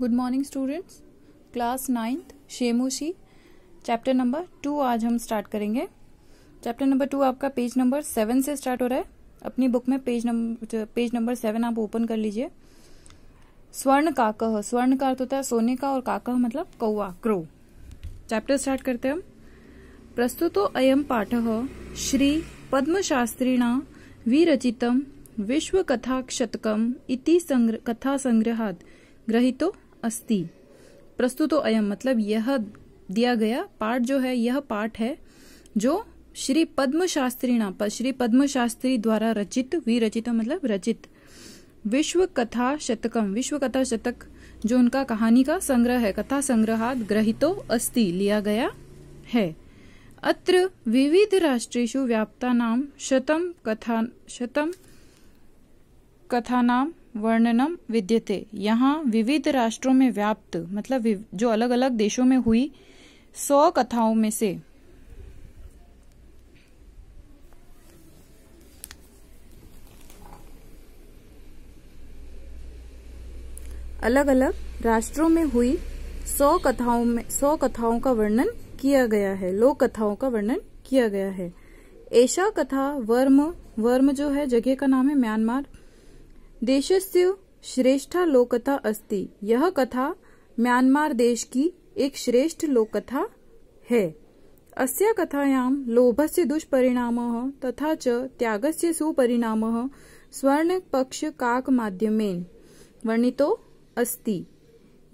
good morning students class ninth शेमोशी chapter number two आज हम स्टार्ट करेंगे चैप्टर नंबर टू आपका पेज नंबर सेवन से स्टार्ट हो रहा है अपनी बुक में page number page number seven आप ओपन कर लीजिए स्वर्ण काकह स्वर्ण का अर्थ होता है सोने का और काकह मतलब कौआ क्रो चैप्टर स्टार्ट करते हैं हम प्रस्तुतो अयम पाठ श्री पद्मशास्त्रिणा विरचित विश्वकथाक्षतकम इति संग्र, कथा कथासंग्रहात् ग्रहितो अस्ति प्रस्तुतो अयम मतलब यह दिया गया पाठ जो है यह पाठ है जो श्री पद्म शास्त्री ना श्री पद्म शास्त्री द्वारा रचित विरचित मतलब रचित विश्व कथा शतकम विश्व कथा शतक जो उनका कहानी का संग्रह है कथा संग्रह ग्रहितो अस्ति लिया गया है अत्र विविध राष्ट्रेशु व्याप्ता नाम शतम कथा शतम कथा नाम वर्णनम विद्यते यहाँ विविध राष्ट्रों में व्याप्त मतलब जो अलग अलग देशों में हुई सौ कथाओं में से अलग अलग राष्ट्रों में हुई सौ कथाओं में सौ कथाओं का वर्णन किया गया है लोक कथाओं का वर्णन किया गया है ऐशा कथा वर्म वर्म जो है जगह का नाम है म्यांमार देशस्य श्रेष्ठा लोकथा अस्ति यह कथा म्यांमार देश की एक श्रेष्ठ लोककथा है अस्य कथायां लोभस्य दुष्परिणामः तथा च त्यागस्य सुपरिणामः माध्यमेन वर्णितो अस्ति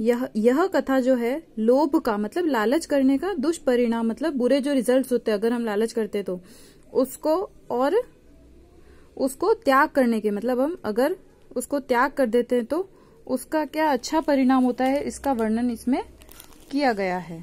यह यह कथा जो है लोभ का मतलब लालच करने का दुष्परिणाम मतलब बुरे जो रिजल्ट्स होते हैं अगर हम लालच करते तो उसको और उसको त्याग करने के मतलब हम अगर उसको त्याग कर देते हैं तो उसका क्या अच्छा परिणाम होता है इसका वर्णन इसमें किया गया है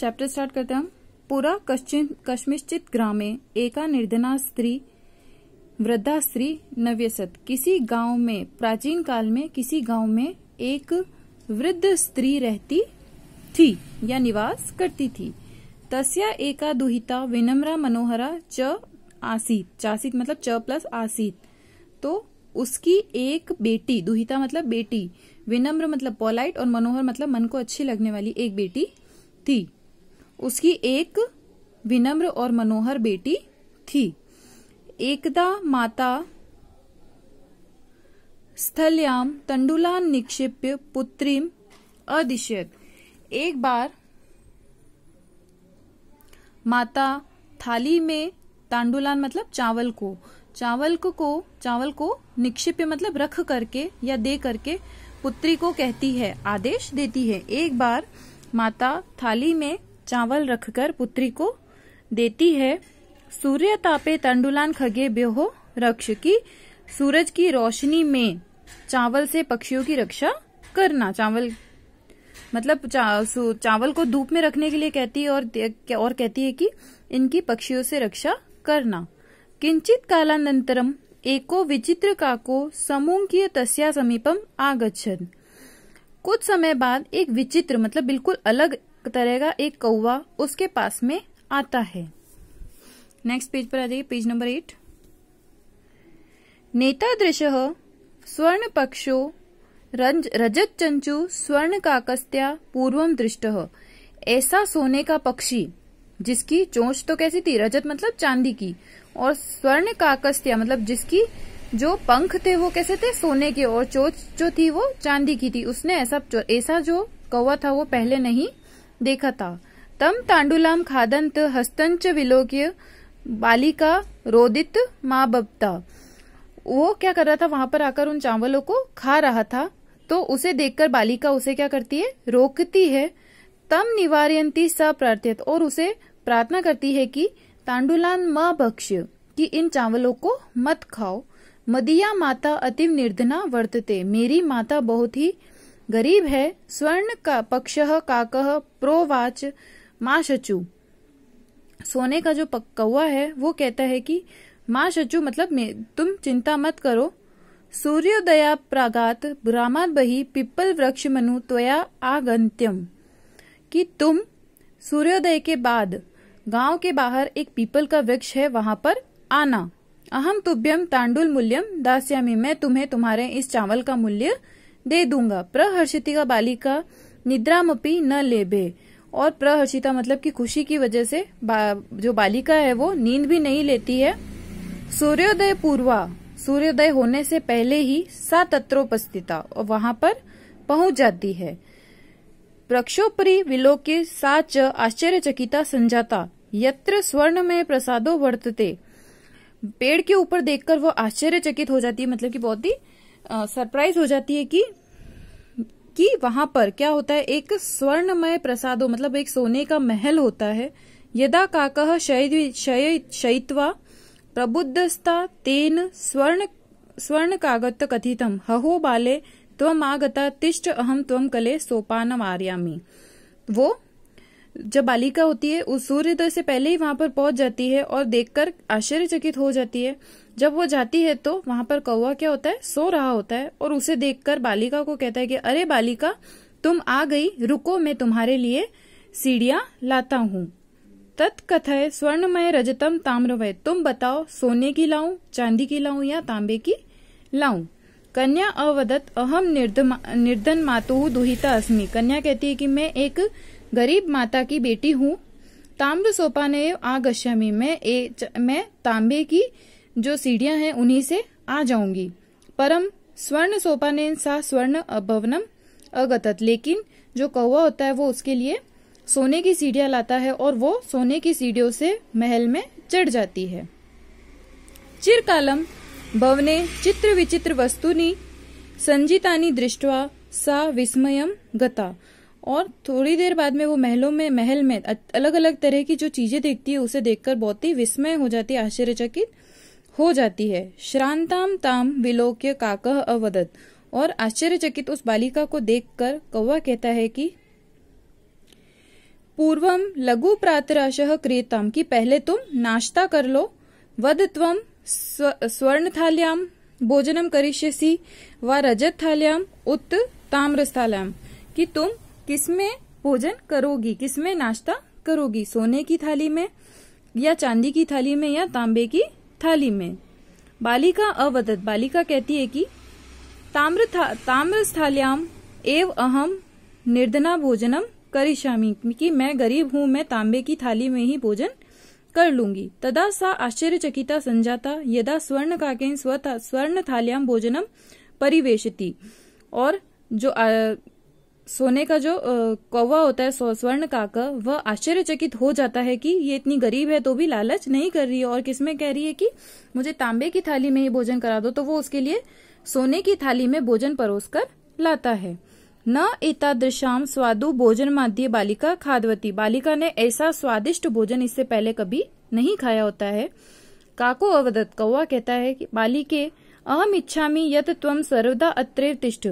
चैप्टर स्टार्ट करते हैं हम पूरा कश्मिश्चित ग्रामे एका निर्धना स्त्री वृद्धा स्त्री नव्यसत किसी गांव में प्राचीन काल में किसी गांव में एक वृद्ध स्त्री रहती थी या निवास करती थी तस्या एका दुहिता विनम्रा मनोहरा च आसीत चासित मतलब च प्लस आसीत तो उसकी एक बेटी दुहिता मतलब बेटी विनम्र मतलब पोलाइट और मनोहर मतलब मन को अच्छी लगने वाली एक बेटी थी उसकी एक विनम्र और मनोहर बेटी थी एकदा माता स्थल्याम तंडुलान निक्षिप्य पुत्रीम अदिशयत एक बार माता थाली में तांडुलान मतलब चावल को चावल को, को चावल को निक्षिप्य मतलब रख करके या दे करके पुत्री को कहती है आदेश देती है एक बार माता थाली में चावल रखकर पुत्री को देती है सूर्य तापे तंडुलान खगे बेहो रक्ष की सूरज की रोशनी में चावल से पक्षियों की रक्षा करना चावल मतलब चा, चावल को धूप में रखने के लिए कहती है और और कहती है कि इनकी पक्षियों से रक्षा करना किंचित कालानंतरम एको विचित्र काको की तस्या समीपम आगछन कुछ समय बाद एक विचित्र मतलब बिल्कुल अलग तरह का एक कौवा उसके पास में आता है नेक्स्ट पेज पर आ जाइए पेज नंबर एट दृश स्वर्ण पक्षो रजत चंचु स्वर्ण काकस्त्या पूर्वम दृष्ट ऐसा सोने का पक्षी जिसकी चोंच तो कैसी थी रजत मतलब चांदी की और स्वर्ण काकस्त्या मतलब जिसकी जो पंख थे वो कैसे थे सोने के और चोच जो थी वो चांदी की थी उसने ऐसा ऐसा जो कौवा था वो पहले नहीं देखा था तम तांडुलाम खादंत हस्तंच विलोक्य बालिका रोदित माँ बबता वो क्या कर रहा था वहां पर आकर उन चावलों को खा रहा था तो उसे देखकर बालिका उसे क्या करती है रोकती है तम निवारयंती स प्रार्थित और उसे प्रार्थना करती है कि तांडुलान म भक्ष्य कि इन चावलों को मत खाओ मदिया माता अतिव निर्धना वर्तते मेरी माता बहुत ही गरीब है स्वर्ण का पक्ष काक प्रोवाच शचू सोने का जो कौआ है वो कहता है कि माँ शचु मतलब तुम चिंता मत करो सूर्योदया प्रागात ब्राह्मण बही पिपल वृक्ष मनु त्वया आगंत्यम कि तुम सूर्योदय के बाद गांव के बाहर एक पीपल का वृक्ष है वहां पर आना अहम तुभ्यम तांडुल मूल्यम दास्यामी मैं तुम्हें तुम्हारे इस चावल का मूल्य दे दूंगा प्रहर्षितिका बालिका निद्रामपी न लेबे और प्रहर्षिता मतलब कि खुशी की वजह से बा, जो बालिका है वो नींद भी नहीं लेती है सूर्योदय पूर्वा सूर्योदय होने से पहले ही सा और वहां पर पहुंच जाती है प्रक्षोपरी विलोके सा आश्चर्यचकिता संजाता यत्र स्वर्ण में प्रसादो वर्तते पेड़ के ऊपर देखकर वो आश्चर्यचकित हो जाती है मतलब कि बहुत ही सरप्राइज हो जाती है कि कि वहां पर क्या होता है एक स्वर्णमय प्रसाद मतलब एक सोने का महल होता है यदा काकह शय शयित्वा प्रबुद्धस्ता तेन स्वर्ण स्वर्ण कागत कथितम हहो बाले त्व आगता तिष्ट अहम त्वम कले सोपान आर्यामी वो जब बालिका होती है उस सूर्योदय से पहले ही वहां पर पहुंच जाती है और देखकर आश्चर्यचकित हो जाती है जब वो जाती है तो वहां पर कौआ क्या होता है सो रहा होता है और उसे देखकर बालिका को कहता है कि अरे बालिका तुम आ गई रुको मैं तुम्हारे लिए सीढ़िया लाता हूं तत्कथय स्वर्णमय रजतम ताम्रवय तुम बताओ सोने की लाऊं चांदी की लाऊं या तांबे की लाऊं कन्या अवदत अहम निर्धन मातु दुहिता अस्मि कन्या कहती है कि मैं एक गरीब माता की बेटी हूँ ताम्र सोपाने आगश्यामी मैं ए, मैं तांबे की जो सीढ़ियां हैं उन्हीं से आ जाऊंगी परम स्वर्ण सोपाने सा स्वर्ण अभवनम अगतत लेकिन जो कौवा होता है वो उसके लिए सोने की सीढ़ियां लाता है और वो सोने की सीढ़ियों से महल में चढ़ जाती है चिरकालम भवने चित्र विचित्र वस्तुनि संजीतानी दृष्टवा सा विस्मयम गता और थोड़ी देर बाद में वो महलों में महल में अलग अलग तरह की जो चीजें देखती है उसे देखकर बहुत ही विस्मय हो जाती है आश्चर्यचकित हो जाती है श्रांताम ताम विलोक्य काकह अवदत और आश्चर्यचकित उस बालिका को देखकर कौवा कहता है कि पूर्वम लघु प्रातराशह क्रियताम कि पहले तुम नाश्ता कर लो वद त्वम स्वर्ण थाल्याम भोजनम करिष्यसि व रजत थाल्याम उत ताम्रस्थाल्याम कि तुम किसमें भोजन करोगी किसमें नाश्ता करोगी सोने की थाली में या चांदी की थाली में या तांबे की थाली में बालिका अवदत बालिका कहती है कि ताम्र था, ताम्रस्थाल्याम एव अहम निर्धना भोजनम करिष्यामी कि मैं गरीब हूँ मैं तांबे की थाली में ही भोजन कर लूंगी तदा सा आश्चर्यचकिता संजाता यदा स्वर्ण काके स्वर्ण थाल्याम भोजनम परिवेशती और जो सोने का जो कौवा होता है स्वर्ण काक वह आश्चर्यचकित हो जाता है कि ये इतनी गरीब है तो भी लालच नहीं कर रही है और किसमें कह रही है कि मुझे तांबे की थाली में ही भोजन करा दो तो वो उसके लिए सोने की थाली में भोजन परोस कर लाता है न एतादृशाम स्वादु भोजन माध्य बालिका खादवती बालिका ने ऐसा स्वादिष्ट भोजन इससे पहले कभी नहीं खाया होता है काको अवदत कौवा कहता है कि बालिके अहम इच्छा यत त्वम सर्वदा अत्रेव तिष्ठ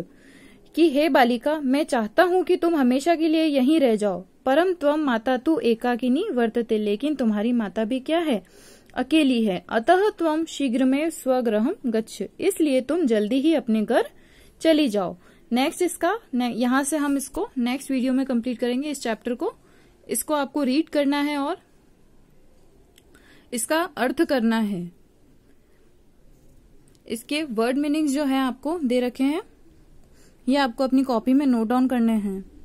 कि हे बालिका मैं चाहता हूँ कि तुम हमेशा के लिए यहीं रह जाओ परम त्वम माता तू एकाकिनी वर्तते लेकिन तुम्हारी माता भी क्या है अकेली है अतः तुम शीघ्र में स्वग्रह गच्छ इसलिए तुम जल्दी ही अपने घर चली जाओ नेक्स्ट इसका ने, यहाँ से हम इसको नेक्स्ट वीडियो में कंप्लीट करेंगे इस चैप्टर को इसको आपको रीड करना है और इसका अर्थ करना है इसके वर्ड मीनिंग्स जो है आपको दे रखे हैं ये आपको अपनी कॉपी में नोट डाउन करने हैं